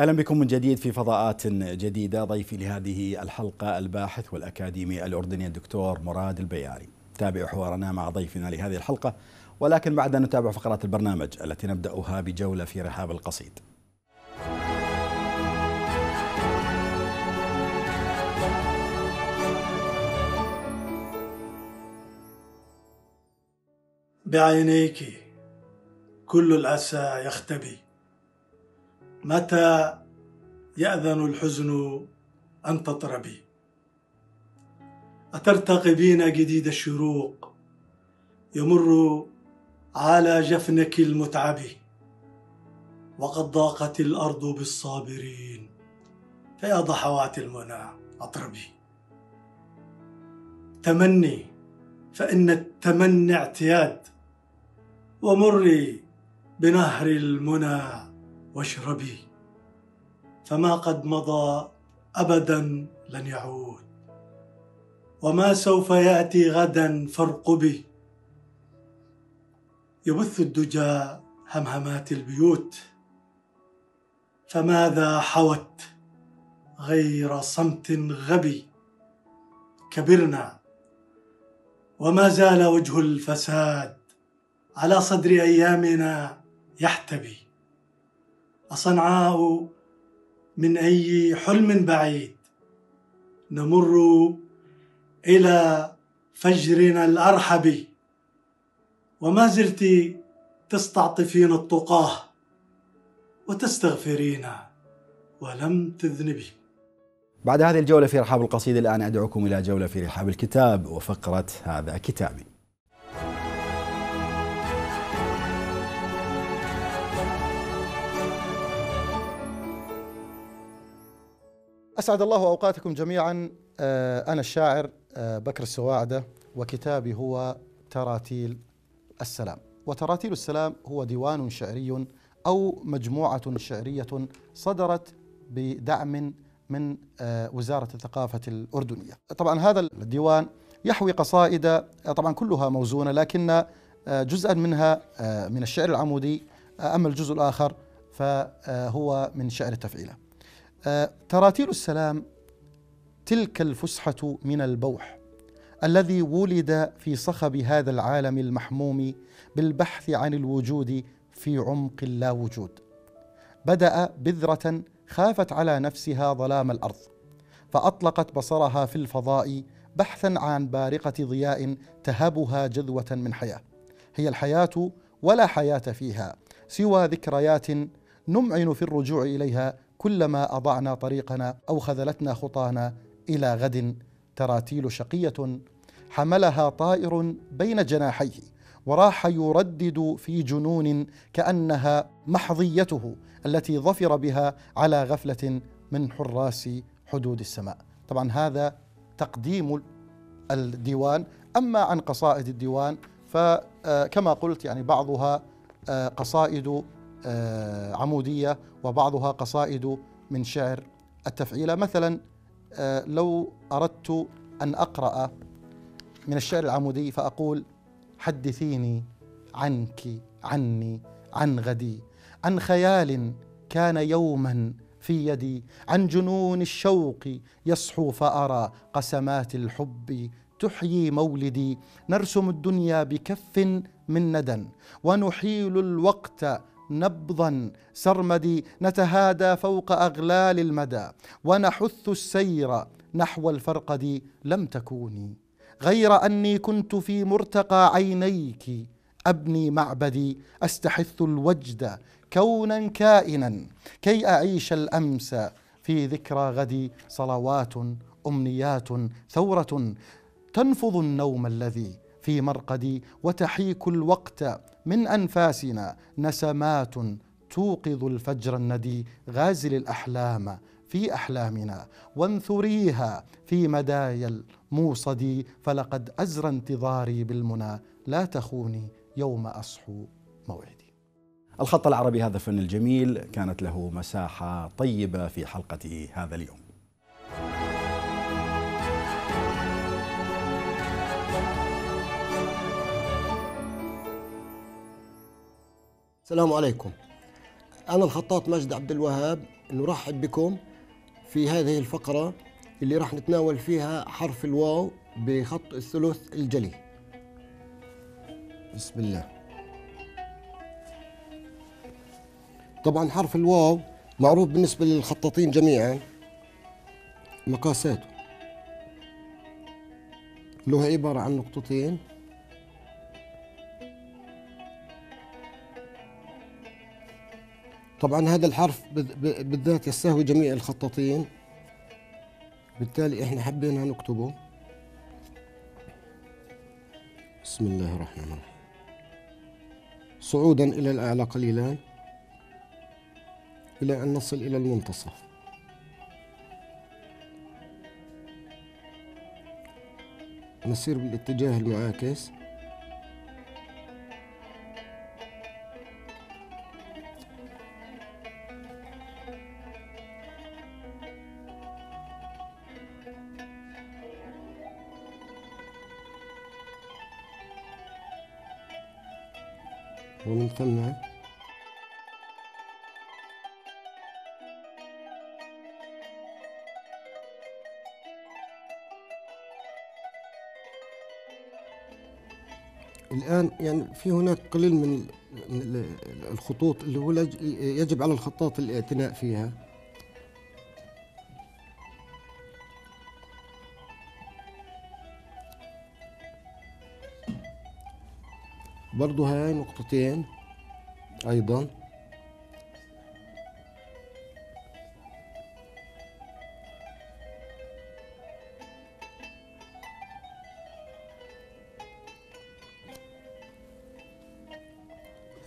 اهلا بكم من جديد في فضاءات جديده ضيفي لهذه الحلقه الباحث والاكاديمي الاردني الدكتور مراد البياري. تابعوا حوارنا مع ضيفنا لهذه الحلقه ولكن بعد ان نتابع فقرات البرنامج التي نبداها بجوله في رحاب القصيد. بعينيك كل الاسى يختبي متى يأذن الحزن أن تطربي أترتقبين جديد الشروق يمر على جفنك المتعب وقد ضاقت الأرض بالصابرين فيا ضحوات المنى أطربي تمني فإن التمني اعتياد ومري بنهر المنى واشربي فما قد مضى ابدا لن يعود وما سوف ياتي غدا فارقبي يبث الدجى همهمات البيوت فماذا حوت غير صمت غبي كبرنا وما زال وجه الفساد على صدر ايامنا يحتبي وصنعاء من أي حلم بعيد نمر إلى فجرنا الأرحب وما زلت تستعطفين الطقاه وتستغفرين ولم تذنبي بعد هذه الجولة في رحاب القصيدة الآن أدعوكم إلى جولة في رحاب الكتاب وفقرة هذا كتابي أسعد الله أوقاتكم جميعا آه، أنا الشاعر آه، بكر السواعدة وكتابي هو تراتيل السلام وتراتيل السلام هو ديوان شعري أو مجموعة شعرية صدرت بدعم من آه، وزارة الثقافة الأردنية طبعا هذا الديوان يحوي قصائد طبعا كلها موزونة لكن جزءا منها من الشعر العمودي أما الجزء الآخر فهو من شعر التفعيله آه، تراتيل السلام تلك الفسحة من البوح الذي ولد في صخب هذا العالم المحموم بالبحث عن الوجود في عمق لا وجود بدأ بذرة خافت على نفسها ظلام الأرض فأطلقت بصرها في الفضاء بحثا عن بارقة ضياء تهبها جذوة من حياة هي الحياة ولا حياة فيها سوى ذكريات نمعن في الرجوع إليها كلما اضعنا طريقنا او خذلتنا خطانا الى غد تراتيل شقيه حملها طائر بين جناحيه وراح يردد في جنون كانها محظيته التي ظفر بها على غفله من حراس حدود السماء. طبعا هذا تقديم الديوان اما عن قصائد الديوان فكما آه، قلت يعني بعضها آه، قصائد آه، عموديه وبعضها قصائد من شعر التفعيلة مثلا آه، لو أردت أن أقرأ من الشعر العمودي فأقول حدثيني عنك عني عن غدي عن خيال كان يوما في يدي عن جنون الشوق يصحو فأرى قسمات الحب تحيي مولدي نرسم الدنيا بكف من ندى ونحيل الوقت نبضا سرمدي نتهادى فوق اغلال المدى ونحث السير نحو الفرقد لم تكوني غير اني كنت في مرتقى عينيك ابني معبدي استحث الوجد كونا كائنا كي اعيش الامس في ذكرى غدي صلوات امنيات ثوره تنفض النوم الذي في مرقدي وتحيك الوقت من أنفاسنا نسمات توقظ الفجر الندي غازل الأحلام في أحلامنا وانثريها في مدايا الموصد فلقد أزرى انتظاري بالمنى لا تخوني يوم أصحو موعدي الخط العربي هذا الفن الجميل كانت له مساحة طيبة في حلقة هذا اليوم السلام عليكم أنا الخطاط مجد عبد الوهاب نرحب بكم في هذه الفقرة اللي راح نتناول فيها حرف الواو بخط الثلث الجلي بسم الله طبعا حرف الواو معروف بالنسبة للخطاطين جميعا مقاساته له عبارة عن نقطتين طبعا هذا الحرف بالذات يستهوي جميع الخطاطين بالتالي احنا حبينا نكتبه بسم الله الرحمن الرحيم صعودا إلى الأعلى قليلا إلى أن نصل إلى المنتصف نسير بالاتجاه المعاكس يعني في هناك قليل من الخطوط اللي هو يجب على الخطاط الاعتناء فيها برضو هاي نقطتين أيضا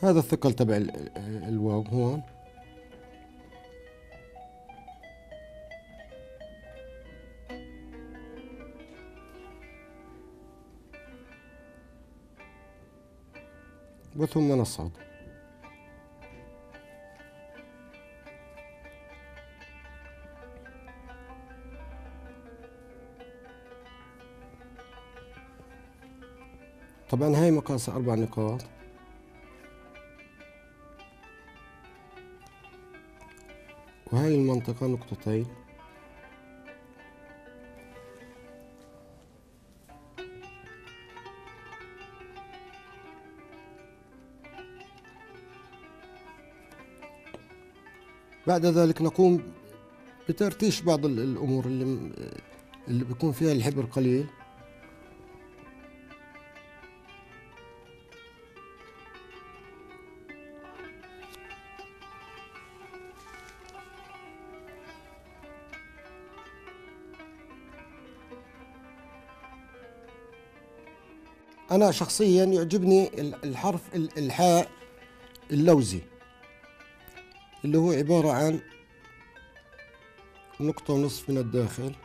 هذا الثقل تبع الواو هون وثم نصعد طبعا هاي مقاسها أربع نقاط وهاي المنطقة نقطتين بعد ذلك نقوم بترتيش بعض الأمور اللي, اللي بيكون فيها الحبر قليل أنا شخصيا يعجبني الحرف الحاء اللوزي اللي هو عبارة عن نقطة ونصف من الداخل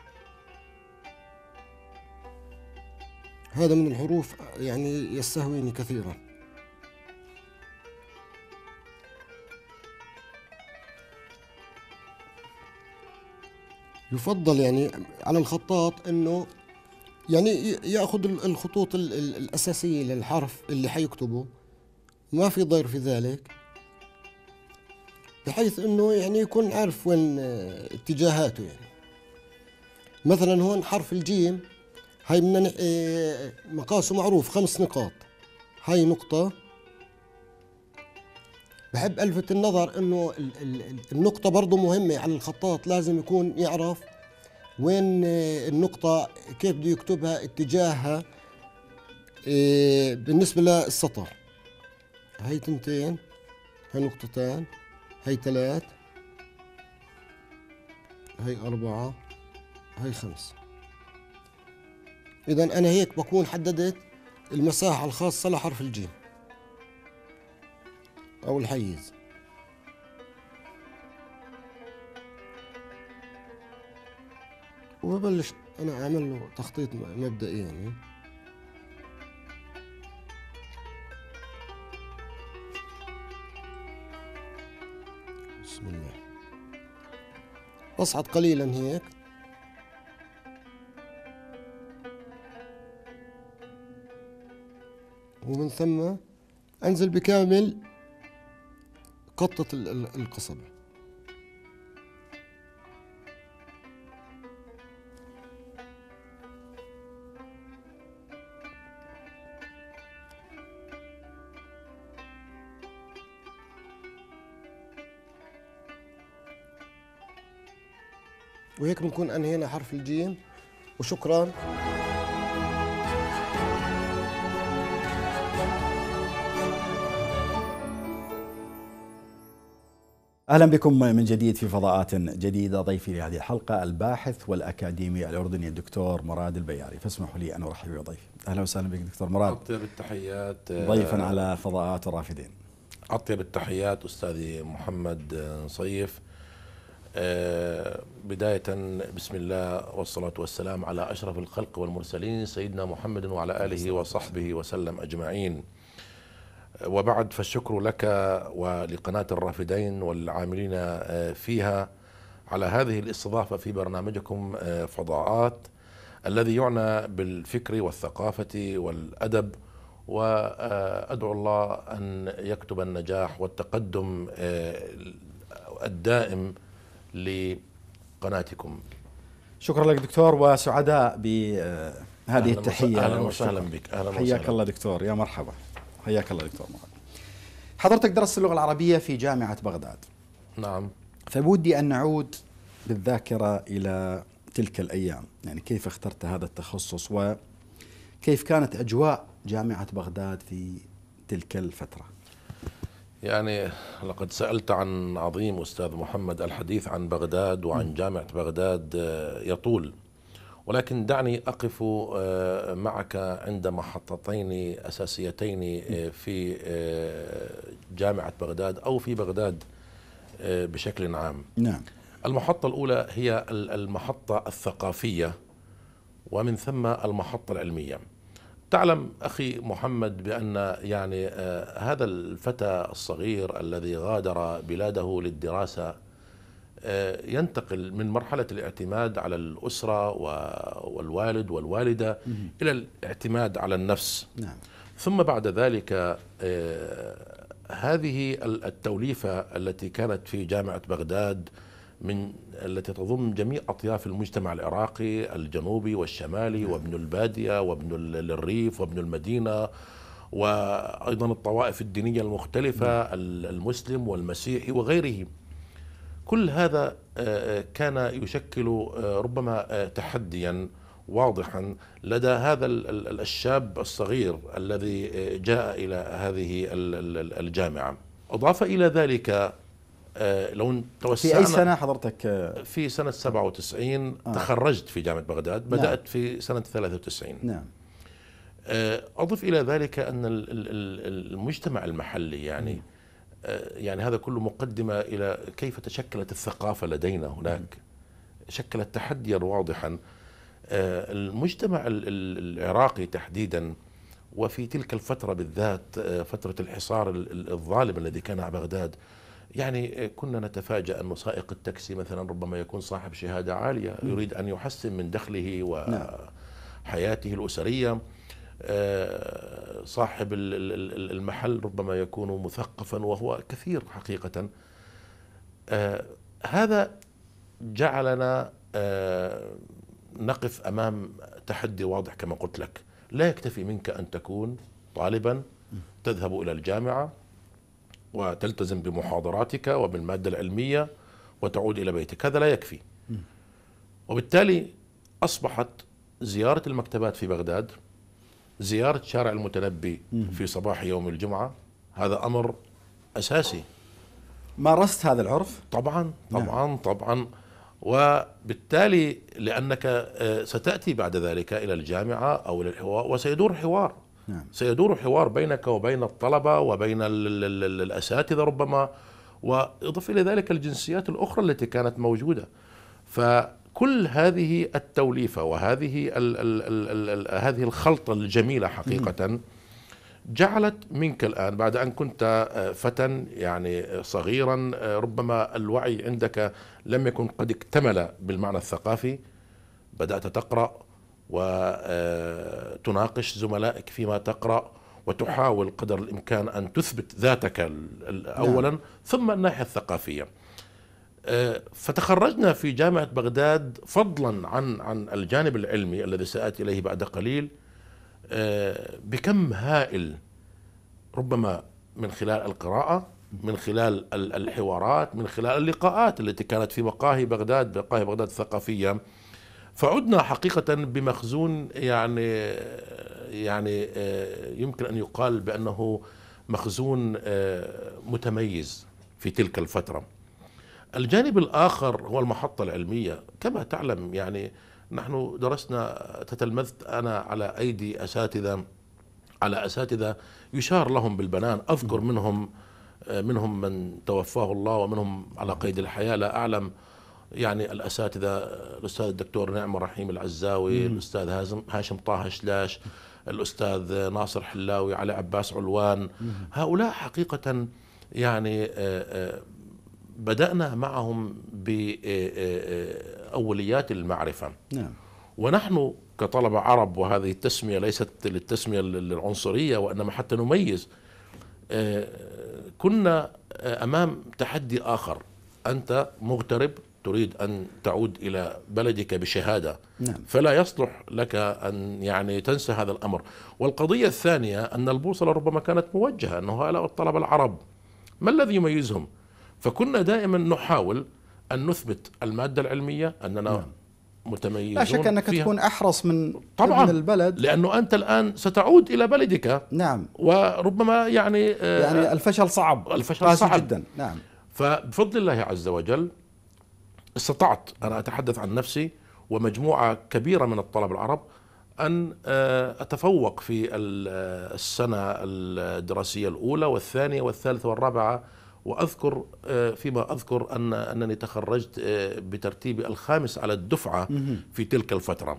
هذا من الحروف يعني يستهويني كثيرا يفضل يعني على الخطاط انه يعني ياخذ الخطوط الاساسيه للحرف اللي حيكتبه ما في ضير في ذلك بحيث انه يعني يكون عارف وين آه، اتجاهاته يعني مثلا هون حرف الجيم هاي بدنا آه، مقاسه معروف خمس نقاط هاي نقطة بحب ألفت النظر إنه النقطة برضو مهمة على الخطاط لازم يكون يعرف وين النقطة كيف بده يكتبها اتجاهها إيه، بالنسبة للسطر هي تنتين هي نقطتان هي ثلاث هي أربعة هي خمس إذا أنا هيك بكون حددت المساحة الخاصة لحرف الجيم أو الحيز وببلش انا اعمل له تخطيط مبدئي يعني إيه؟ بسم الله بصعد قليلا هيك ومن ثم انزل بكامل قطة القصبة وهيك بنكون انهينا حرف الجيم وشكرا اهلا بكم من جديد في فضاءات جديده ضيفي لهذه الحلقه الباحث والاكاديمي الاردني الدكتور مراد البياري فاسمحوا لي ان ارحب بضيفي اهلا وسهلا بك دكتور مراد اطيب التحيات آه، ضيفا على فضاءات الرافدين اطيب التحيات استاذي محمد آه، صيف آه، بداية بسم الله والصلاة والسلام على أشرف الخلق والمرسلين سيدنا محمد وعلى آله وصحبه وسلم أجمعين آه، وبعد فالشكر لك ولقناة الرافدين والعاملين آه، فيها على هذه الاستضافة في برنامجكم فضاءات الذي يعنى بالفكر والثقافة والأدب وأدعو الله أن يكتب النجاح والتقدم الدائم لقناتكم شكرا لك دكتور وسعداء بهذه آه، أهلا التحيه اهلا وسهلا بك اهلا وسهلا حياك الله دكتور يا مرحبا حياك الله دكتور مرحبا. حضرتك درست اللغه العربيه في جامعه بغداد نعم فبودي ان نعود بالذاكره الى تلك الايام يعني كيف اخترت هذا التخصص وكيف كانت اجواء جامعه بغداد في تلك الفتره يعني لقد سألت عن عظيم أستاذ محمد الحديث عن بغداد وعن جامعة بغداد آه، يطول ولكن دعني أقف آه، معك عند محطتين أساسيتين آه، في جامعة بغداد أو في بغداد بشكل عام نعم المحطة الأولى هي المحطة الثقافية ومن ثم المحطة العلمية تعلم اخي محمد بان يعني آه، هذا الفتى الصغير الذي غادر بلاده للدراسه آه، ينتقل من مرحله الاعتماد على الاسره والوالد والوالده الى الاعتماد على النفس نعم. ثم بعد ذلك آه، هذه التوليفه التي كانت في جامعه بغداد من التي تضم جميع أطياف المجتمع العراقي الجنوبي والشمالي نعم. وابن البادية وابن الريف وابن المدينة وأيضا الطوائف الدينية المختلفة نعم. المسلم والمسيحي وغيره كل هذا آه، آه، كان يشكل آه، ربما تحديا واضحا لدى هذا الشاب الصغير الذي جاء إلى هذه الجامعة أضاف إلى ذلك آه، لو توسعنا في اي سنه حضرتك في سنه 97 آه. تخرجت في جامعه بغداد نعم. بدات نعم. في سنه 93 نعم آه، اضف الى ذلك ان المجتمع المحلي يعني آه، يعني هذا كله مقدمه الى كيف تشكلت الثقافه لدينا هناك شكلت تحديا واضحا المجتمع العراقي تحديدا وفي تلك الفتره بالذات فتره الحصار الظالم الذي كان على بغداد يعني آه, كنا نتفاجأ أن سائق التاكسي مثلا ربما يكون صاحب شهادة عالية يريد أن يحسن من دخله وحياته نعم. الأسرية آه, صاحب المحل ربما يكون مثقفا وهو كثير حقيقة آه, هذا جعلنا نقف أمام تحدي واضح كما قلت لك لا يكتفي منك أن تكون طالبا تذهب إلى الجامعة وتلتزم بمحاضراتك وبالمادة العلمية وتعود إلى بيتك هذا لا يكفي وبالتالي أصبحت زيارة المكتبات في بغداد زيارة شارع المتنبي في صباح يوم الجمعة هذا أمر أساسي مارست هذا العرف؟ طبعا نعم. طبعا نعم. طبعا وبالتالي لأنك آه، ستأتي بعد ذلك إلى الجامعة أو إلى الحوار وسيدور حوار نعم. سيدور حوار بينك وبين الطلبة وبين الأساتذة ربما وإضف إلى ذلك الجنسيات الأخرى التي كانت موجودة فكل هذه التوليفة وهذه الـ الـ الـ الـ هذه الخلطة الجميلة حقيقة جعلت منك الآن بعد أن كنت آه، فتى يعني آه، صغيرا آه، ربما الوعي عندك لم يكن قد اكتمل بالمعنى الثقافي بدأت تقرأ وتناقش زملائك فيما تقرأ وتحاول قدر الإمكان أن تثبت ذاتك نعم. أولا نعم. ثم الناحية الثقافية آه، فتخرجنا في جامعة بغداد فضلا عن عن الجانب العلمي الذي سآتي إليه بعد قليل آه، بكم هائل ربما من خلال القراءة من خلال الحوارات من خلال اللقاءات التي كانت في مقاهي بغداد مقاهي بغداد الثقافية فعدنا حقيقة بمخزون يعني يعني آه، يمكن أن يقال بأنه مخزون آه، متميز في تلك الفترة الجانب الآخر هو المحطة العلمية كما تعلم يعني نحن درسنا تتلمذت أنا على أيدي أساتذة على أساتذة يشار لهم بالبنان أذكر منهم آه، منهم من توفاه الله ومنهم على قيد الحياة لا أعلم يعني الاساتذه الاستاذ الدكتور نعم الرحيم العزاوي مم. الاستاذ هازم هاشم طه شلاش الاستاذ ناصر حلاوي علي عباس علوان مم. هؤلاء حقيقه يعني آه، آه، بدانا معهم باوليات آه، المعرفه نعم ونحن كطلبه عرب وهذه التسميه ليست للتسميه العنصريه وانما حتى نميز كنا امام تحدي اخر انت مغترب تريد أن تعود إلى بلدك بشهادة نعم. فلا يصلح لك أن يعني تنسى هذا الأمر والقضية الثانية أن البوصلة ربما كانت موجهة أنه هؤلاء الطلبة العرب ما الذي يميزهم فكنا دائما نحاول أن نثبت المادة العلمية أننا نعم. متميزون لا شك أنك فيها. تكون أحرص من طبعا من البلد لأنه أنت الآن ستعود إلى بلدك نعم وربما يعني آه، يعني الفشل صعب الفشل صعب جدا نعم فبفضل الله عز وجل استطعت أنا أتحدث عن نفسي ومجموعة كبيرة من الطلبة العرب أن آه، أتفوق في آه، السنة الدراسية الأولى والثانية والثالثة والرابعة واذكر آه، فيما اذكر ان انني تخرجت بترتيبي الخامس على الدفعه في تلك الفتره.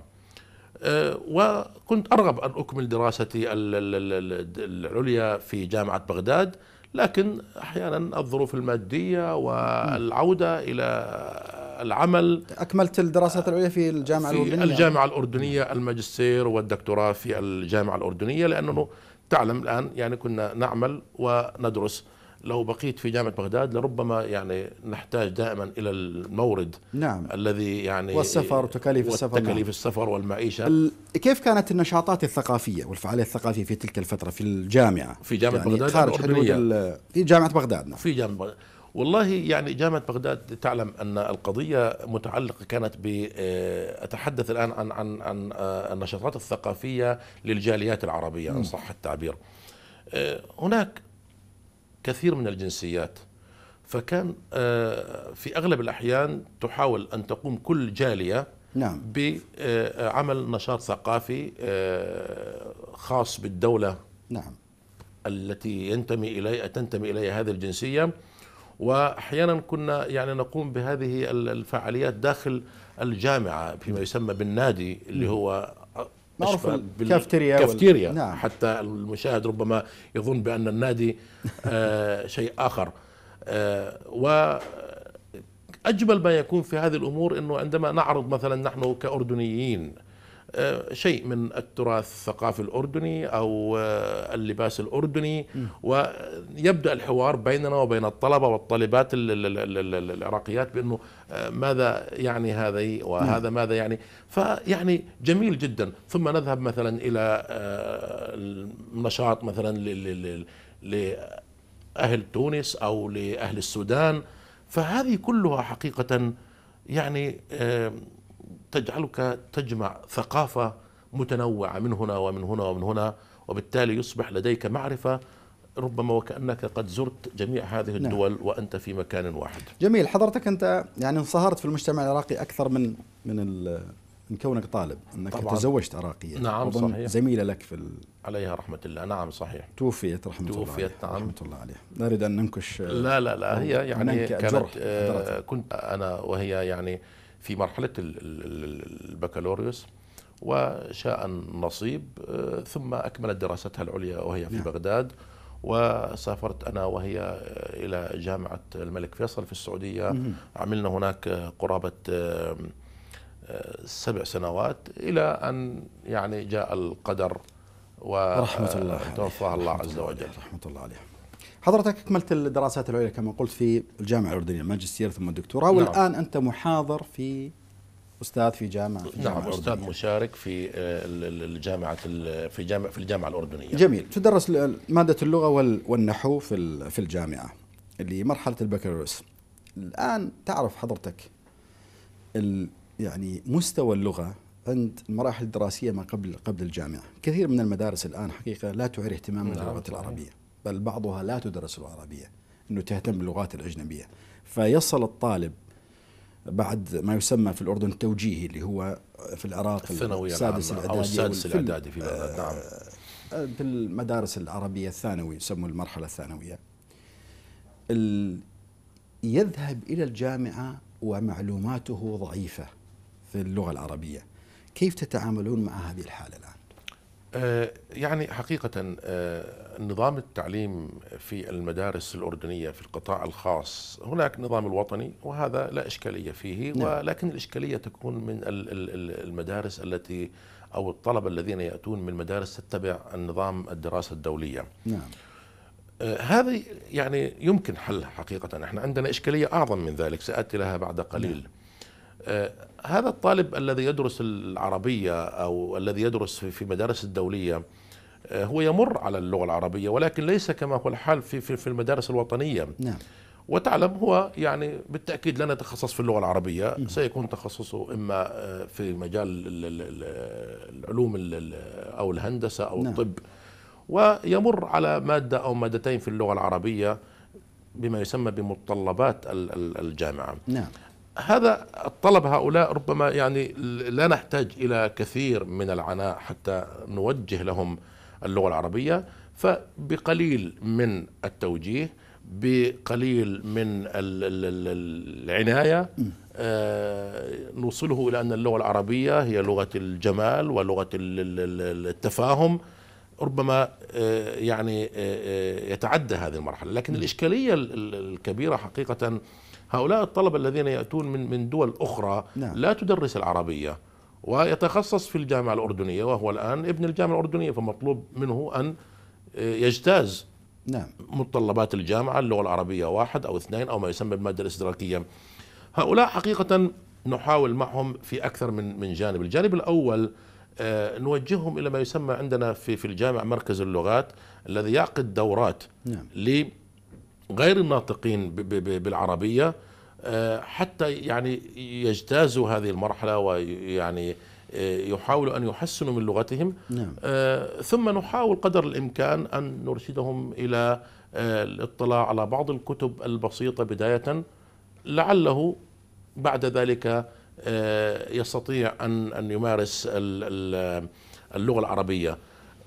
وكنت ارغب ان اكمل دراستي العليا في جامعه بغداد لكن احيانا الظروف الماديه والعوده الى العمل أكملت الدراسات العليا في الجامعة في الأردنية الجامعة الأردنية الماجستير والدكتوراه في الجامعة الأردنية لأنه تعلم الآن يعني كنا نعمل وندرس لو بقيت في جامعة بغداد لربما يعني نحتاج دائما إلى المورد نعم الذي يعني والسفر وتكاليف السفر نعم. وتكاليف نعم. السفر والمعيشة كيف كانت النشاطات الثقافية والفعالية الثقافية في تلك الفترة في الجامعة في جامعة يعني بغداد خارج حدود في جامعة بغداد نعم. في جامعة بغداد والله يعني جامعة بغداد تعلم أن القضية متعلقة كانت ب آه، أتحدث الآن عن عن عن آه، النشاطات الثقافية للجاليات العربية إن صح التعبير. آه، هناك كثير من الجنسيات فكان في أغلب الأحيان تحاول أن تقوم كل جالية نعم بعمل نشاط ثقافي خاص بالدولة نعم التي ينتمي إلي تنتمي إليها هذه الجنسية واحيانا كنا يعني نقوم بهذه الفعاليات داخل الجامعه فيما يسمى بالنادي اللي هو معروف الكافتيريا كافتيريا نعم. حتى المشاهد ربما يظن بان النادي آه شيء اخر آه و اجمل ما يكون في هذه الامور انه عندما نعرض مثلا نحن كاردنيين آه، شيء من التراث الثقافي الأردني أو آه، اللباس الأردني ويبدأ آه، الحوار بيننا وبين الطلبة والطالبات العراقيات بأنه ماذا يعني هذا وهذا ماذا يعني فيعني جميل جدا ثم نذهب مثلا إلى النشاط مثلا لأهل تونس أو لأهل السودان فهذه كلها حقيقة يعني تجعلك تجمع ثقافة متنوعة من هنا ومن هنا ومن هنا وبالتالي يصبح لديك معرفة ربما وكأنك قد زرت جميع هذه نعم. الدول نعم. وأنت في مكان واحد جميل حضرتك أنت يعني انصهرت في المجتمع العراقي أكثر من من من كونك طالب انك طبعا. تزوجت عراقيه نعم صحيح زميله لك في ال... عليها رحمه الله نعم صحيح توفيت رحمه توفيت الله توفيت نعم رحمه الله عليها لا اريد ان ننكش لا لا لا هي يعني كانت آه، كنت انا وهي يعني في مرحلة البكالوريوس وشاء النصيب آه، ثم أكملت دراستها العليا وهي في نعم. بغداد وسافرت أنا وهي آه، إلى جامعة الملك فيصل في السعودية مم. عملنا هناك آه، قرابة سبع سنوات إلى أن يعني جاء القدر ورحمة الله توفاها الله عز وجل رحمة الله عليه حضرتك أكملت الدراسات العليا كما قلت في الجامعة الأردنية الماجستير ثم الدكتوراه نعم. والآن أنت محاضر في استاذ في جامعه في نعم استاذ مشارك في آه، الجامعه في جامعه في الجامعه الاردنيه جميل تدرس ماده اللغه والنحو في في الجامعه اللي مرحله البكالوريوس الان تعرف حضرتك يعني مستوى اللغه عند المراحل الدراسيه ما قبل قبل الجامعه كثير من المدارس الان حقيقه لا تعير اهتماما نعم. للغه العربيه بل بعضها لا تدرس العربية أنه تهتم باللغات الأجنبية فيصل الطالب بعد ما يسمى في الأردن التوجيهي اللي هو في العراق السادس الإعدادي أو السادس الإعدادي في بغداد آه، نعم في المدارس العربية الثانوي يسموا المرحلة الثانوية يذهب إلى الجامعة ومعلوماته ضعيفة في اللغة العربية كيف تتعاملون مع هذه الحالة الآن؟ آه، يعني حقيقة آه، نظام التعليم في المدارس الأردنية في القطاع الخاص هناك نظام الوطني وهذا لا إشكالية فيه نعم. ولكن الإشكالية تكون من المدارس التي أو الطلبة الذين يأتون من مدارس تتبع النظام الدراسة الدولية نعم آه، هذه يعني يمكن حلها حقيقة احنا عندنا إشكالية أعظم من ذلك سأتي لها بعد قليل نعم. آه، هذا الطالب الذي يدرس العربية أو الذي يدرس في مدارس الدولية آه، هو يمر على اللغة العربية ولكن ليس كما هو الحال في في, في المدارس الوطنية نعم وتعلم هو يعني بالتأكيد لن يتخصص في اللغة العربية سيكون تخصصه إما آه، في مجال العلوم أو الهندسة أو نعم. الطب ويمر على مادة أو مادتين في اللغة العربية بما يسمى بمتطلبات الجامعة نعم هذا الطلب هؤلاء ربما يعني لا نحتاج إلى كثير من العناء حتى نوجه لهم اللغة العربية فبقليل من التوجيه بقليل من العناية آه، نوصله إلى أن اللغة العربية هي لغة الجمال ولغة التفاهم ربما آه، يعني آه، يتعدى هذه المرحلة لكن الإشكالية الكبيرة حقيقة هؤلاء الطلبة الذين يأتون من من دول أخرى نعم. لا تدرس العربية ويتخصص في الجامعة الأردنية وهو الآن ابن الجامعة الأردنية فمطلوب منه أن آه، يجتاز نعم. متطلبات الجامعة اللغة العربية واحد أو اثنين أو ما يسمى بالمادة الاستدراكية هؤلاء حقيقة نحاول معهم في أكثر من من جانب الجانب الأول آه، نوجههم إلى ما يسمى عندنا في في الجامعة مركز اللغات الذي يعقد دورات نعم. لغير الناطقين بالعربية آه، حتى يعني يجتازوا هذه المرحلة ويعني آه، يحاولوا أن يحسنوا من لغتهم نعم. آه، ثم نحاول قدر الإمكان أن نرشدهم إلى الاطلاع على بعض الكتب البسيطة بداية لعله بعد ذلك يستطيع أن أن يمارس اللغة العربية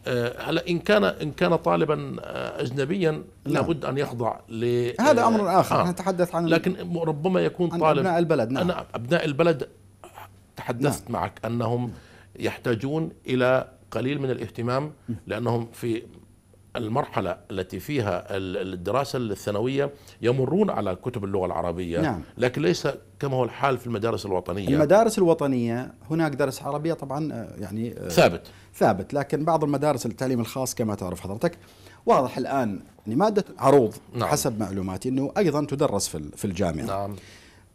آه، هلا ان كان ان كان طالبا آه، اجنبيا نعم. لابد ان يخضع ل هذا امر آه، اخر آه. نتحدث عن لكن ربما يكون عن طالب ابناء البلد نعم. انا ابناء البلد تحدثت نعم. معك انهم يحتاجون الى قليل من الاهتمام لانهم في المرحلة التي فيها الدراسة الثانوية يمرون على كتب اللغة العربية نعم. لكن ليس كما هو الحال في المدارس الوطنية المدارس الوطنية هناك درس عربية طبعا آه، يعني آه، ثابت ثابت لكن بعض المدارس التعليم الخاص كما تعرف حضرتك واضح الآن لمادة عروض نعم. حسب معلوماتي أنه أيضا تدرس في الجامعة نعم.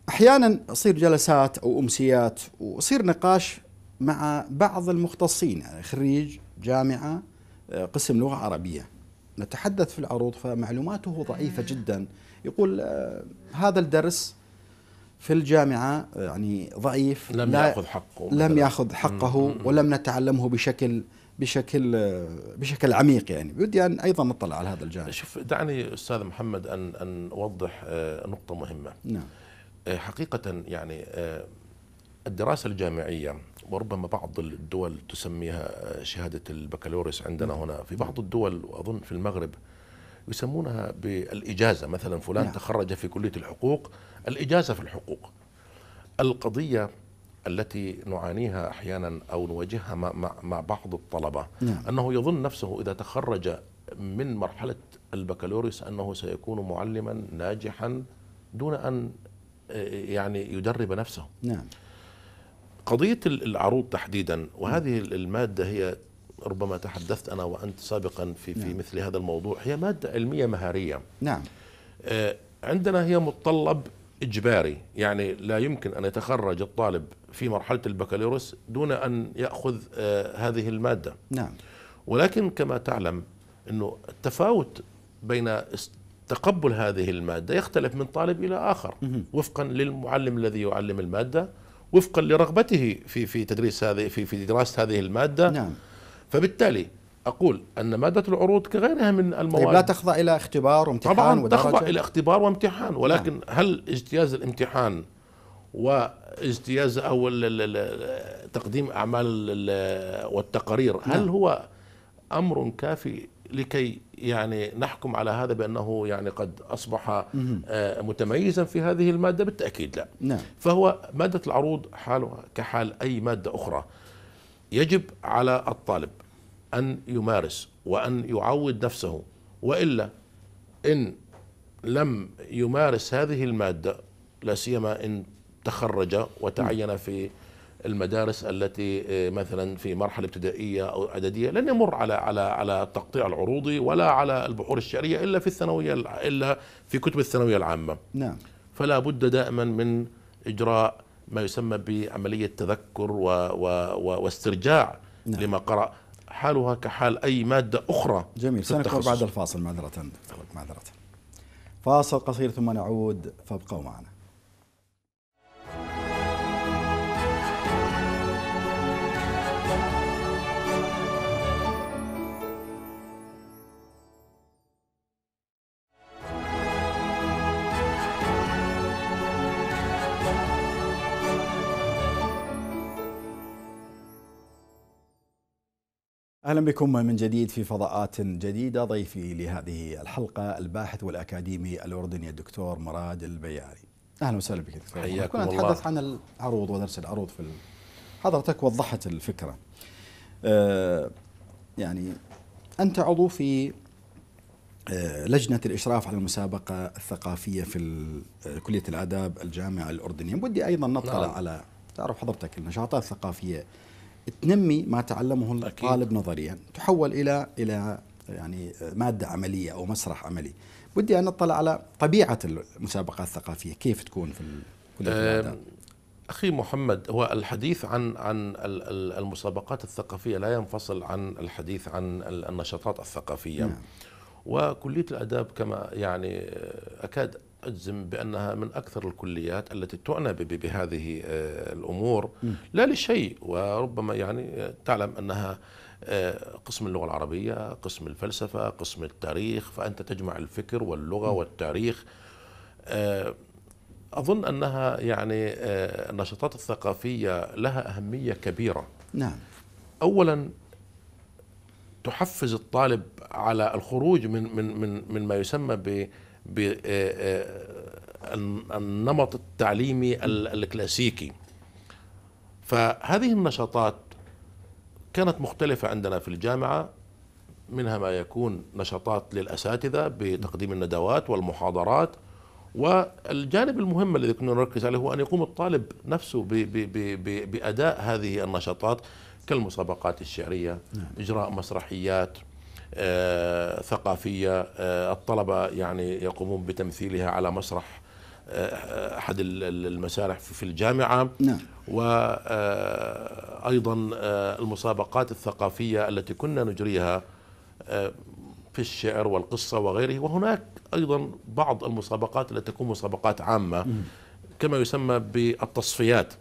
أحيانا تصير جلسات أو أمسيات ويصير نقاش مع بعض المختصين يعني خريج جامعة قسم لغة عربية نتحدث في العروض فمعلوماته ضعيفة جدا يقول آه، هذا الدرس في الجامعة آه، يعني ضعيف لم يأخذ حقه لم يأخذ حقه ولم نتعلمه بشكل بشكل آه، بشكل عميق يعني بدي ان ايضا نطلع على هذا الجانب شوف دعني استاذ محمد ان ان اوضح نقطه مهمه نعم حقيقه يعني الدراسه الجامعيه وربما بعض الدول تسميها شهادة البكالوريوس عندنا هنا في بعض الدول وأظن في المغرب يسمونها بالإجازة مثلا فلان نعم. تخرج في كلية الحقوق الإجازة في الحقوق القضية التي نعانيها أحيانا أو نواجهها مع, مع بعض الطلبة نعم. أنه يظن نفسه إذا تخرج من مرحلة البكالوريوس أنه سيكون معلما ناجحا دون أن يعني يدرب نفسه نعم قضية العروض تحديدا نعم. وهذه المادة هي ربما تحدثت أنا وأنت سابقا في, نعم. في مثل هذا الموضوع هي مادة علمية مهارية نعم آه، عندنا هي متطلب إجباري يعني لا يمكن أن يتخرج الطالب في مرحلة البكالوريوس دون أن يأخذ آه، هذه المادة نعم ولكن كما تعلم أنه التفاوت بين تقبل هذه المادة يختلف من طالب إلى آخر وفقا للمعلم الذي يعلم المادة وفقا لرغبته في في تدريس هذه في في دراسه هذه الماده نعم فبالتالي اقول ان ماده العروض كغيرها من المواد طيب لا تخضع الى اختبار وامتحان طبعا تخضع الى اختبار وامتحان ولكن نعم. هل اجتياز الامتحان واجتياز او تقديم اعمال والتقارير هل نعم. هو امر كافي لكي يعني نحكم على هذا بأنه يعني قد أصبح آه، متميزا في هذه المادة بالتأكيد لا نعم. فهو مادة العروض حالها كحال أي مادة أخرى يجب على الطالب أن يمارس وأن يعود نفسه وإلا إن لم يمارس هذه المادة لا سيما إن تخرج وتعين في المدارس التي آه، مثلا في مرحله ابتدائيه او اعداديه لن يمر على على على التقطيع العروضي ولا على البحور الشعريه الا في الثانويه الا في كتب الثانويه العامه نعم فلا بد دائما من اجراء ما يسمى بعمليه تذكر و و و واسترجاع نعم. لما قرأ حالها كحال أي مادة أخرى جميل سنكون بعد الفاصل معذرة معذرة فاصل قصير ثم نعود فابقوا معنا اهلا بكم من جديد في فضاءات جديده ضيفي لهذه الحلقه الباحث والاكاديمي الاردني الدكتور مراد البياري. اهلا وسهلا بك دكتور كنا نتحدث عن العروض ودرس العروض في حضرتك وضحت الفكره. أه يعني انت عضو في آه، لجنة الإشراف على المسابقة الثقافية في آه، كلية الآداب الجامعة الأردنية ودي أيضا نطلع نعم. على تعرف حضرتك النشاطات الثقافية تنمي ما تعلمه الطالب نظريا تحول الى الى يعني ماده عمليه او مسرح عملي ودي ان اطلع على طبيعه المسابقات الثقافيه كيف تكون في كليه اخي محمد هو الحديث عن عن المسابقات الثقافيه لا ينفصل عن الحديث عن النشاطات الثقافيه نعم. وكليه الاداب كما يعني اكاد أجزم بأنها من أكثر الكليات التي تعنى بهذه آه، الأمور لا لشيء وربما يعني آه، تعلم أنها آه، قسم اللغة العربية قسم الفلسفة قسم التاريخ فأنت تجمع الفكر واللغة والتاريخ أظن أنها يعني النشاطات الثقافية لها أهمية كبيرة نعم أولا تحفز الطالب على الخروج من من من من ما يسمى ب بالنمط آه، آه، التعليمي الكلاسيكي فهذه النشاطات كانت مختلفة عندنا في الجامعة منها ما يكون نشاطات للأساتذة بتقديم الندوات والمحاضرات والجانب المهم الذي كنا نركز عليه هو أن يقوم الطالب نفسه بـ بـ بـ بأداء هذه النشاطات كالمسابقات الشعرية نعم. إجراء مسرحيات آه، ثقافية آه، الطلبة يعني يقومون بتمثيلها على مسرح آه، أحد المسارح في الجامعة نعم. وأيضا المسابقات الثقافية التي كنا نجريها في الشعر والقصة وغيره وهناك أيضا بعض المسابقات التي تكون مسابقات عامة كما يسمى بالتصفيات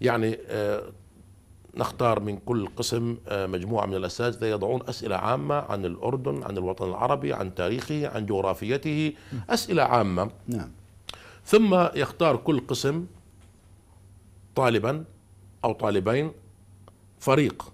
يعني نختار من كل قسم آه، مجموعة من الأساتذة يضعون أسئلة عامة عن الأردن عن الوطن العربي عن تاريخه عن جغرافيته أسئلة عامة نعم. ثم يختار كل قسم طالبا أو طالبين فريق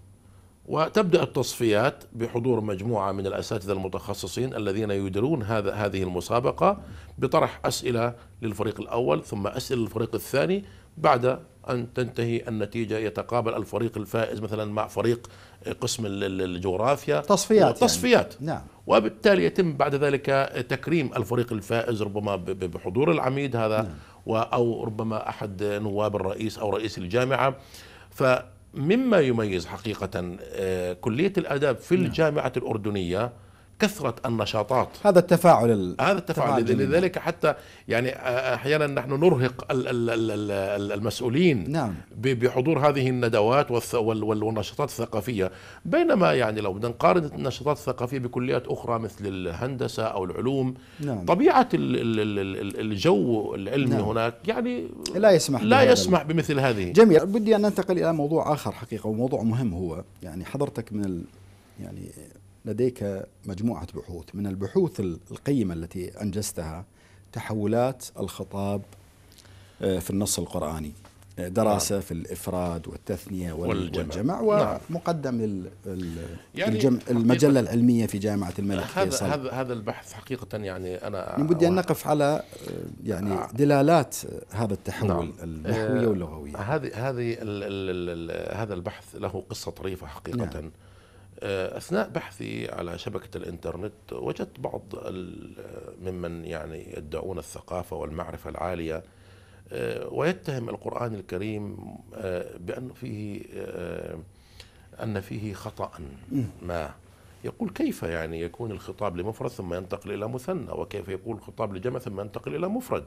وتبدأ التصفيات بحضور مجموعة من الأساتذة المتخصصين الذين يديرون هذا هذه المسابقة بطرح أسئلة للفريق الأول ثم أسئلة للفريق الثاني بعد أن تنتهي النتيجة يتقابل الفريق الفائز مثلا مع فريق آه، قسم الجغرافيا تصفيات يعني. تصفيات يعني. نعم وبالتالي يتم بعد ذلك آه، تكريم الفريق الفائز ربما بحضور العميد هذا نعم. أو ربما أحد نواب الرئيس أو رئيس الجامعة فمما يميز حقيقة آه، كلية الآداب في نعم. الجامعة الأردنية كثرة النشاطات هذا التفاعل ال... هذا التفاعل لذلك حتى يعني أحيانا نحن نرهق المسؤولين نعم. بحضور هذه الندوات والنشاطات الثقافية بينما يعني لو بدنا نقارن النشاطات الثقافية بكليات أخرى مثل الهندسة أو العلوم نعم. طبيعة الجو العلمي نعم. هناك يعني لا يسمح لا يسمح بمثل هذه جميل بدي أن ننتقل إلى موضوع آخر حقيقة وموضوع مهم هو يعني حضرتك من ال... يعني لديك مجموعة بحوث من البحوث القيمة التي أنجزتها تحولات الخطاب آه، في النص القرآني آه، دراسة نعم. في الإفراد والتثنية والجمع, والجمع ومقدم نعم. يعني المجلة العلمية في جامعة الملك هذا هذا هذا البحث حقيقة يعني أنا بدي أن نقف على آه، يعني نعم. دلالات هذا التحول نعم. النحوية واللغوية هذه هذه هذا البحث له قصة طريفة حقيقة نعم. آه، أثناء بحثي على شبكة الإنترنت وجدت بعض ممن يعني يدعون الثقافة والمعرفة العالية آه، ويتهم القرآن الكريم آه، بأن فيه أن فيه خطأ ما يقول كيف يعني يكون الخطاب لمفرد ثم ينتقل إلى مثنى وكيف يقول الخطاب لجمع ثم ينتقل إلى مفرد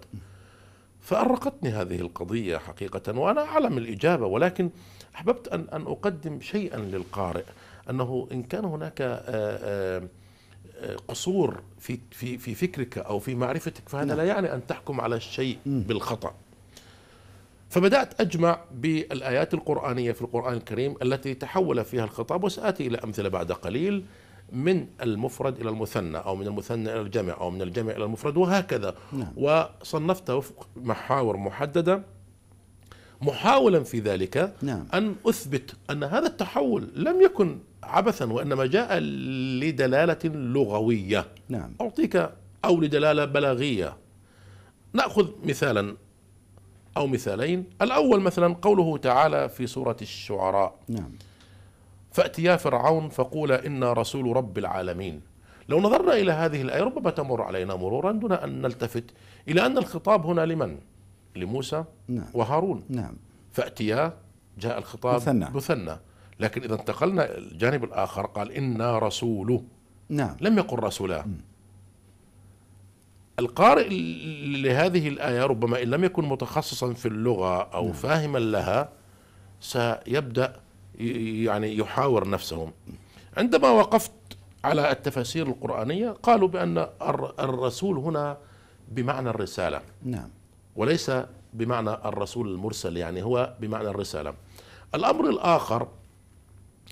فأرقتني هذه القضية حقيقة وأنا أعلم الإجابة ولكن أحببت أن أن أقدم شيئا للقارئ انه ان كان هناك آه، آه، آه، قصور في في في فكرك او في معرفتك فهذا لا نعم. يعني ان تحكم على الشيء بالخطا فبدات اجمع بالايات القرانيه في القران الكريم التي تحول فيها الخطاب وساتي الى امثله بعد قليل من المفرد الى المثنى او من المثنى الى الجمع او من الجمع الى المفرد وهكذا نعم. وصنفته وفق محاور محدده محاولا في ذلك نعم. ان اثبت ان هذا التحول لم يكن عبثا وإنما جاء لدلالة لغوية نعم أعطيك أو لدلالة بلاغية نأخذ مثالا أو مثالين الأول مثلا قوله تعالى في سورة الشعراء نعم فأتيا فرعون فقولا إنا رسول رب العالمين لو نظرنا إلى هذه الآية ربما تمر علينا مرورا دون أن نلتفت إلى أن الخطاب هنا لمن؟ لموسى نعم. وهارون نعم فأتيا جاء الخطاب مثنى, مثنى. لكن إذا انتقلنا الجانب الآخر قال إنا رسوله نعم لم يقل رسولا القارئ لهذه الآية ربما إن لم يكن متخصصا في اللغة أو نعم. فاهما لها سيبدأ يعني يحاور نفسه عندما وقفت على التفاسير القرآنية قالوا بأن الرسول هنا بمعنى الرسالة نعم وليس بمعنى الرسول المرسل يعني هو بمعنى الرسالة الأمر الآخر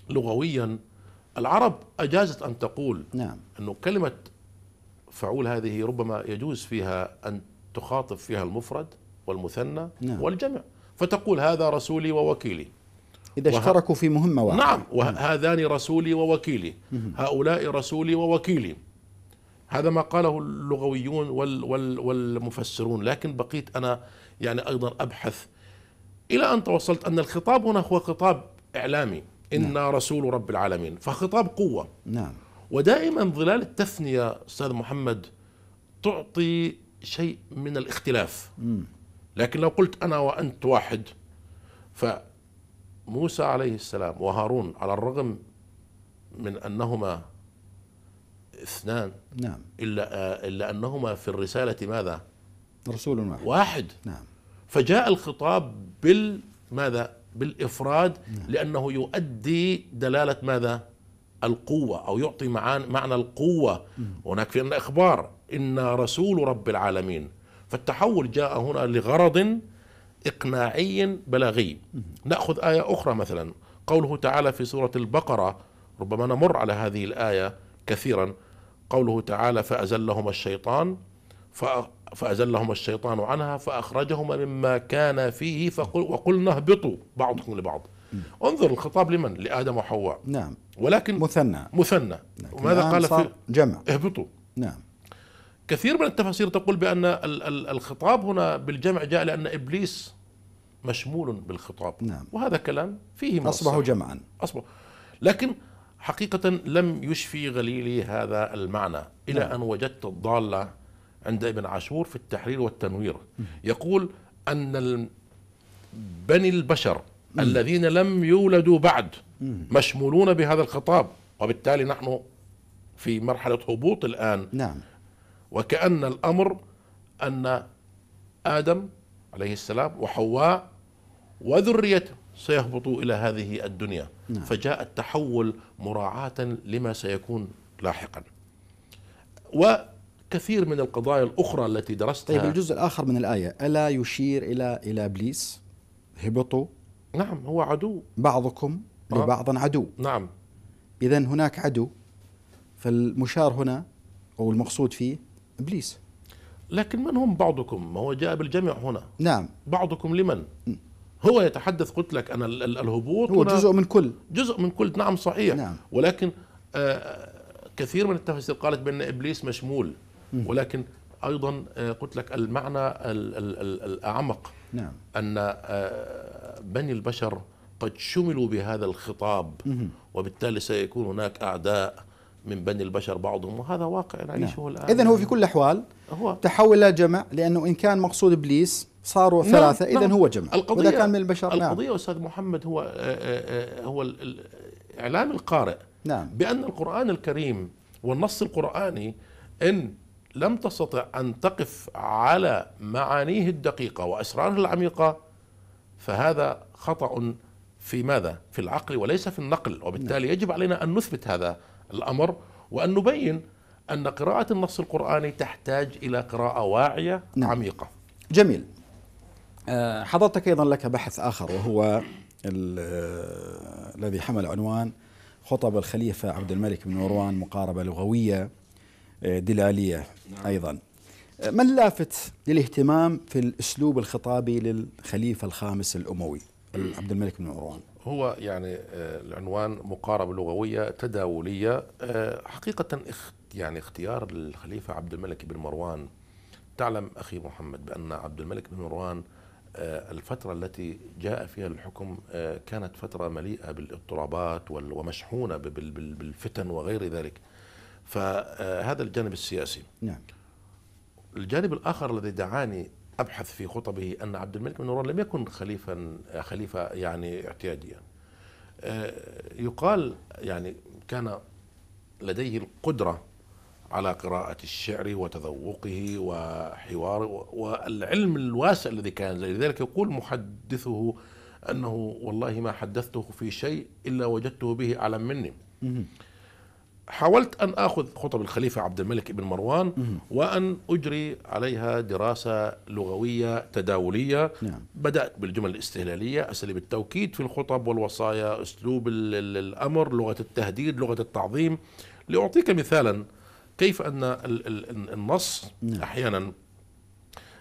لغويا العرب أجازت أن تقول نعم. أنه كلمة فعول هذه ربما يجوز فيها أن تخاطب فيها المفرد والمثنى نعم. والجمع فتقول هذا رسولي ووكيلي إذا وه... اشتركوا في مهمة واحدة نعم, نعم. وهذان رسولي ووكيلي هؤلاء رسولي ووكيلي هذا ما قاله اللغويون وال وال والمفسرون لكن بقيت أنا يعني أيضا أبحث إلى أن توصلت أن الخطاب هنا هو خطاب إعلامي إنا نعم. رسول رب العالمين فخطاب قوة نعم ودائما ظلال التثنية أستاذ محمد تعطي شيء من الاختلاف لكن لو قلت أنا وأنت واحد فموسى عليه السلام وهارون على الرغم من أنهما اثنان نعم إلا, إلا أنهما في الرسالة ماذا رسول واحد واحد نعم فجاء الخطاب بالماذا بالإفراد لأنه يؤدي دلالة ماذا القوة أو يعطي معنى القوة هناك في أن إخبار إن رسول رب العالمين فالتحول جاء هنا لغرض إقناعي بلاغي نأخذ آية أخرى مثلا قوله تعالى في سورة البقرة ربما نمر على هذه الآية كثيرا قوله تعالى فأزلهما الشيطان فأزلهما الشيطان عنها فأخرجهما مما كان فيه فقل وقلنا اهبطوا بعضكم لبعض انظر الخطاب لمن لآدم وحواء نعم ولكن مثنى مثنى وماذا قال في جمع اهبطوا نعم كثير من التفاسير تقول بأن الخطاب هنا بالجمع جاء لأن إبليس مشمول بالخطاب نعم. وهذا كلام فيه مصر. أصبحوا جمعا أصبحوا لكن حقيقة لم يشفي غليلي هذا المعنى إلى نعم. أن وجدت الضالة عند ابن عاشور في التحرير والتنوير يقول أن بني البشر الذين لم يولدوا بعد مشمولون بهذا الخطاب وبالتالي نحن في مرحلة هبوط الآن نعم وكأن الأمر أن آدم عليه السلام وحواء وذريته سيهبطوا إلى هذه الدنيا نعم. فجاء التحول مراعاة لما سيكون لاحقا و كثير من القضايا الأخرى التي درستها طيب الجزء الآخر من الآية ألا يشير إلى إلى إبليس هبطوا نعم هو عدو بعضكم آه. لبعض عدو نعم إذا هناك عدو فالمشار هنا أو المقصود فيه إبليس لكن من هم بعضكم ما هو جاء بالجمع هنا نعم بعضكم لمن م. هو يتحدث قلت لك أنا الهبوط هو جزء من كل جزء من كل نعم صحيح نعم. ولكن آه كثير من التفاسير قالت بأن إبليس مشمول ولكن ايضا آه، قلت لك المعنى الاعمق نعم ان آه، بني البشر قد شملوا بهذا الخطاب وبالتالي سيكون هناك اعداء من بني البشر بعضهم وهذا واقع نعم. نعيشه نعم. الان اذا هو في كل الاحوال هو تحول الى جمع لانه ان كان مقصود ابليس صاروا نعم ثلاثه نعم اذا هو جمع القضية واذا كان من البشر نعم القضيه استاذ محمد هو آه، هو اعلام القارئ نعم بان القران الكريم والنص القراني ان لم تستطع أن تقف على معانيه الدقيقة وأسراره العميقة فهذا خطأ في ماذا؟ في العقل وليس في النقل وبالتالي نعم. يجب علينا أن نثبت هذا الأمر وأن نبين أن قراءة النص القرآني تحتاج إلى قراءة واعية نعم. عميقة جميل آه، حضرتك أيضا لك بحث آخر وهو آه، الذي حمل عنوان خطب الخليفة عبد الملك بن مروان مقاربة لغوية دلالية نعم. أيضا ما اللافت للاهتمام في الأسلوب الخطابي للخليفة الخامس الأموي عبد الملك بن مروان هو يعني آه، العنوان مقاربة لغوية تداولية آه، حقيقة يعني اختيار الخليفة عبد الملك بن مروان تعلم أخي محمد بأن عبد الملك بن مروان آه، الفترة التي جاء فيها الحكم كانت فترة مليئة بالاضطرابات ومشحونة بالفتن وغير ذلك فهذا الجانب السياسي نعم الجانب الآخر الذي دعاني أبحث في خطبه أن عبد الملك بن مروان لم يكن خليفا خليفة يعني اعتياديا آه، يقال يعني كان لديه القدرة على قراءة الشعر وتذوقه وحواره والعلم الواسع الذي كان لذلك يقول محدثه أنه والله ما حدثته في شيء إلا وجدته به أعلم مني حاولت أن أخذ خطب الخليفة عبد الملك بن مروان وأن أجري عليها دراسة لغوية تداولية نعم. بدأت بالجمل الاستهلالية أساليب التوكيد في الخطب والوصايا أسلوب الأمر لغة التهديد لغة التعظيم لأعطيك مثالا كيف أن النص نعم. أحيانا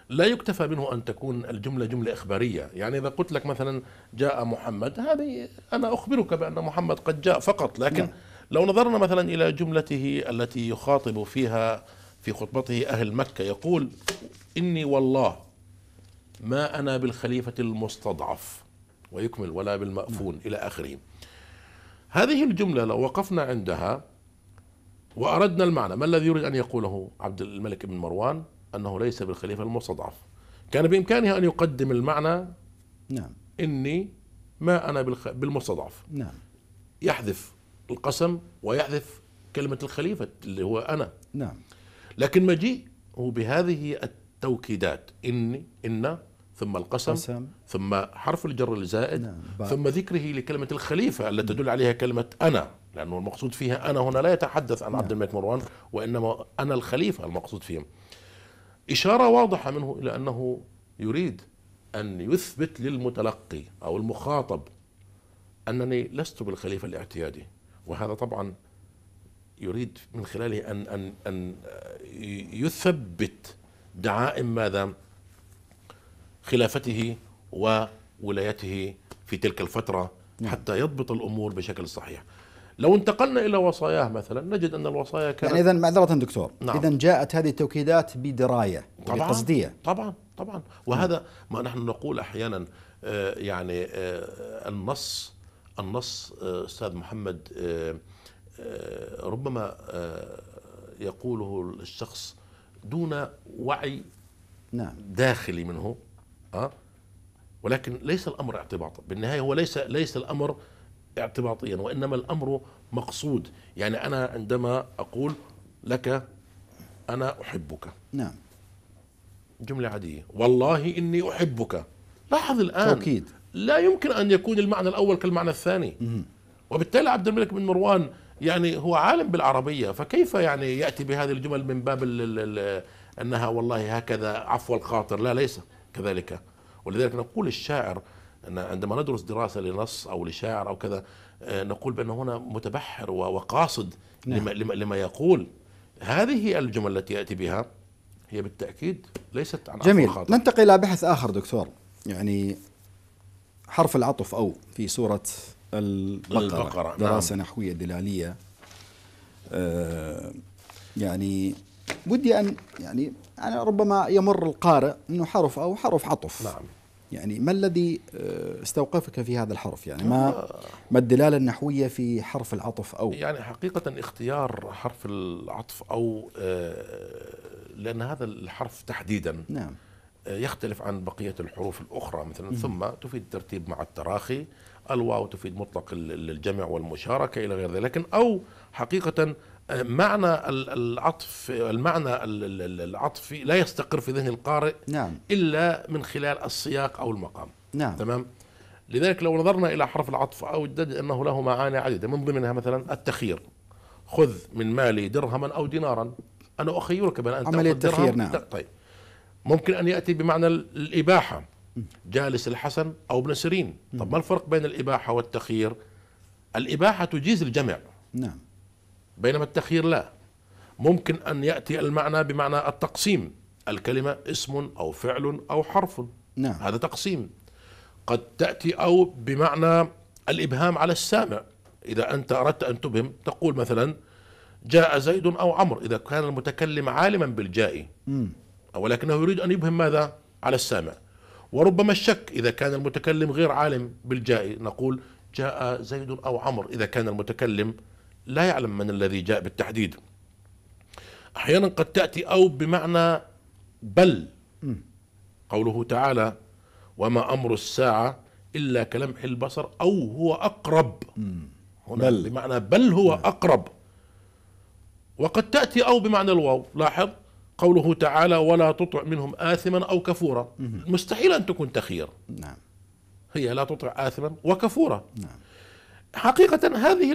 لا يكتفى منه أن تكون الجملة جملة إخبارية يعني إذا قلت لك مثلا جاء محمد هذه أنا أخبرك بأن محمد قد جاء فقط لكن نعم. لو نظرنا مثلا إلى جملته التي يخاطب فيها في خطبته أهل مكة يقول إني والله ما أنا بالخليفة المستضعف ويكمل ولا بالمأفون نعم. إلى آخره هذه الجملة لو وقفنا عندها وأردنا المعنى ما الذي يريد أن يقوله عبد الملك بن مروان أنه ليس بالخليفة المستضعف كان بإمكانه أن يقدم المعنى نعم إني ما أنا بالمستضعف نعم يحذف القسم ويحذف كلمة الخليفة اللي هو أنا نعم لكن هو بهذه التوكيدات إني إن ثم القسم قسم. ثم حرف الجر الزائد نعم. ثم ذكره لكلمة الخليفة التي تدل عليها كلمة أنا لأنه المقصود فيها أنا هنا لا يتحدث عن نعم. عبد الملك مروان وإنما أنا الخليفة المقصود فيهم إشارة واضحة منه إلى أنه يريد أن يثبت للمتلقي أو المخاطب أنني لست بالخليفة الاعتيادي وهذا طبعا يريد من خلاله ان ان ان يثبت دعائم ماذا؟ خلافته وولايته في تلك الفتره نعم. حتى يضبط الامور بشكل صحيح. لو انتقلنا الى وصاياه مثلا نجد ان الوصايا كانت يعني اذا معذره دكتور نعم. اذا جاءت هذه التوكيدات بدرايه طبعا قصديه طبعا طبعا وهذا نعم. ما نحن نقول احيانا آه، يعني آه، النص النص آه، أستاذ محمد آه، آه، ربما يقوله الشخص دون وعي نعم. داخلي منه أه؟ ولكن ليس الامر اعتباطا بالنهايه هو ليس ليس الامر اعتباطيا وانما الامر مقصود يعني انا عندما اقول لك انا احبك نعم جمله عاديه والله اني احبك لاحظ الان توكيد لا يمكن أن يكون المعنى الأول كالمعنى الثاني وبالتالي عبد الملك بن مروان يعني هو عالم بالعربية فكيف يعني يأتي بهذه الجمل من باب الـ الـ أنها والله هكذا عفو الخاطر لا ليس كذلك ولذلك نقول الشاعر أن عندما ندرس دراسة لنص أو لشاعر أو كذا آه، نقول بأنه هنا متبحر وقاصد نعم. لما, لما يقول هذه الجمل التي يأتي بها هي بالتأكيد ليست عن جميل ننتقل إلى بحث آخر دكتور يعني حرف العطف أو في سورة البقرة, البقرة نعم. دراسة نعم. نحوية دلالية آه، يعني ودي أن يعني أنا ربما يمر القارئ أنه حرف أو حرف عطف نعم يعني ما الذي آه، استوقفك في هذا الحرف يعني ما آه. ما الدلالة النحوية في حرف العطف أو يعني حقيقة اختيار حرف العطف أو لأن هذا الحرف تحديدا نعم يختلف عن بقية الحروف الأخرى مثلا ثم تفيد الترتيب مع التراخي الواو تفيد مطلق الجمع والمشاركة إلى غير ذلك لكن أو حقيقة آه، معنى العطف المعنى العطفي لا يستقر في ذهن القارئ نعم. إلا من خلال السياق أو المقام نعم. تمام لذلك لو نظرنا إلى حرف العطف أو الدد أنه له معاني عديدة من ضمنها مثلا التخير خذ من مالي درهما أو دينارا أنا أخيرك بين أن عملية تأخذ درهم نعم. طيب ممكن أن يأتي بمعنى الإباحة جالس الحسن أو ابن سيرين طب ما الفرق بين الإباحة والتخيير الإباحة تجيز الجمع نعم بينما التخيير لا ممكن أن يأتي المعنى بمعنى التقسيم الكلمة اسم أو فعل أو حرف نعم. هذا تقسيم قد تأتي أو بمعنى الإبهام على السامع إذا أنت أردت أن تبهم تقول مثلا جاء زيد أو عمرو إذا كان المتكلم عالما بالجاء ولكنه يريد أن يبهم ماذا على السامع وربما الشك إذا كان المتكلم غير عالم بالجاء نقول جاء زيد أو عمر إذا كان المتكلم لا يعلم من الذي جاء بالتحديد أحيانا قد تأتي أو بمعنى بل قوله تعالى وما أمر الساعة إلا كلمح البصر أو هو أقرب هنا بل. بمعنى بل هو نعم. أقرب وقد تأتي أو بمعنى الواو لاحظ قوله تعالى ولا تطع منهم آثما أو كفورا مستحيل أن تكون تخير نعم هي لا تطع آثما وكفورا نعم حقيقة هذه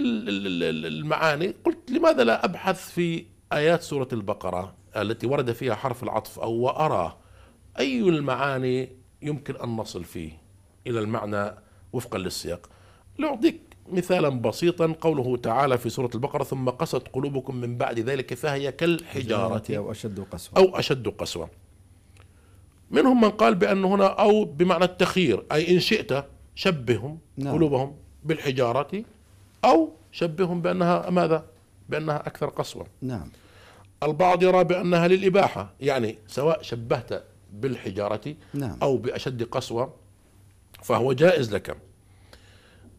المعاني قلت لماذا لا أبحث في آيات سورة البقرة التي ورد فيها حرف العطف أو وأرى أي المعاني يمكن أن نصل فيه إلى المعنى وفقا للسياق لأعطيك مثالا بسيطا قوله تعالى في سورة البقرة ثم قست قلوبكم من بعد ذلك فهي كالحجارة أو أشد قسوة أو أشد قسوة منهم من قال بأن هنا أو بمعنى التخيير أي إن شئت شبههم نعم. قلوبهم بالحجارة أو شبههم بأنها ماذا بأنها أكثر قسوة نعم البعض يرى بأنها للإباحة يعني سواء شبهت بالحجارة نعم. أو بأشد قسوة فهو جائز لك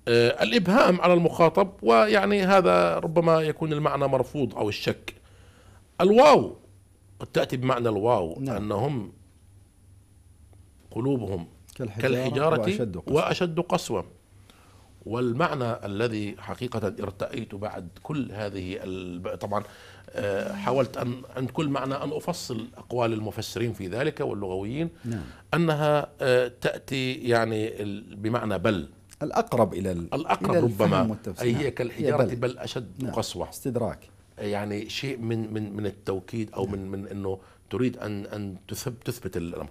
آه، الابهام على المخاطب ويعني هذا ربما يكون المعنى مرفوض او الشك الواو قد تاتي بمعنى الواو نعم. انهم قلوبهم كالحجاره, كالحجارة واشد قسوه, وأشد قسوة. والمعنى الذي حقيقة ارتأيت بعد كل هذه طبعا آه، حاولت أن عند كل معنى أن أفصل أقوال المفسرين في ذلك واللغويين نعم. أنها آه، تأتي يعني بمعنى بل الأقرب إلى الأقرب إلى ربما أي هي كالحجارة هي بل, بل أشد نعم. قسوة استدراك يعني شيء من من من التوكيد أو نعم. من من أنه تريد أن أن تثب تثبت الأمر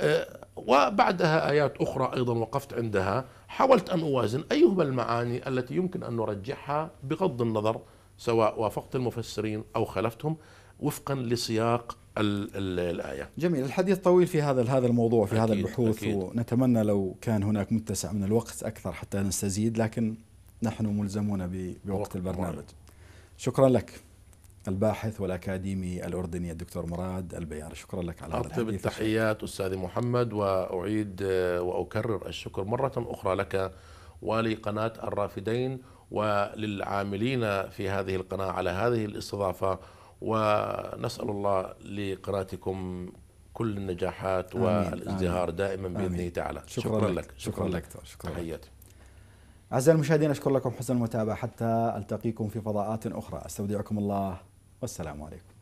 أه، وبعدها آيات أخرى أيضا وقفت عندها حاولت أن أوازن أيهما المعاني التي يمكن أن نرجحها بغض النظر سواء وافقت المفسرين أو خالفتهم وفقا لسياق الآية جميل الحديث طويل في هذا هذا الموضوع في أكيد هذا البحوث أكيد ونتمنى لو كان هناك متسع من الوقت أكثر حتى نستزيد لكن نحن ملزمون بوقت البرنامج شكرا لك الباحث والأكاديمي الأردني الدكتور مراد البيار شكرا لك على هذا الحديث التحيات أستاذي محمد وأعيد وأكرر الشكر مرة أخرى لك ولقناة الرافدين وللعاملين في هذه القناة على هذه الاستضافة ونسأل الله لقناتكم كل النجاحات والازدهار دائما بإذنه تعالى شكرا, شكرا لك شكرا لك شكرا لك تحياتي أعزائي المشاهدين أشكر لكم حسن المتابعة حتى ألتقيكم في فضاءات أخرى أستودعكم الله والسلام عليكم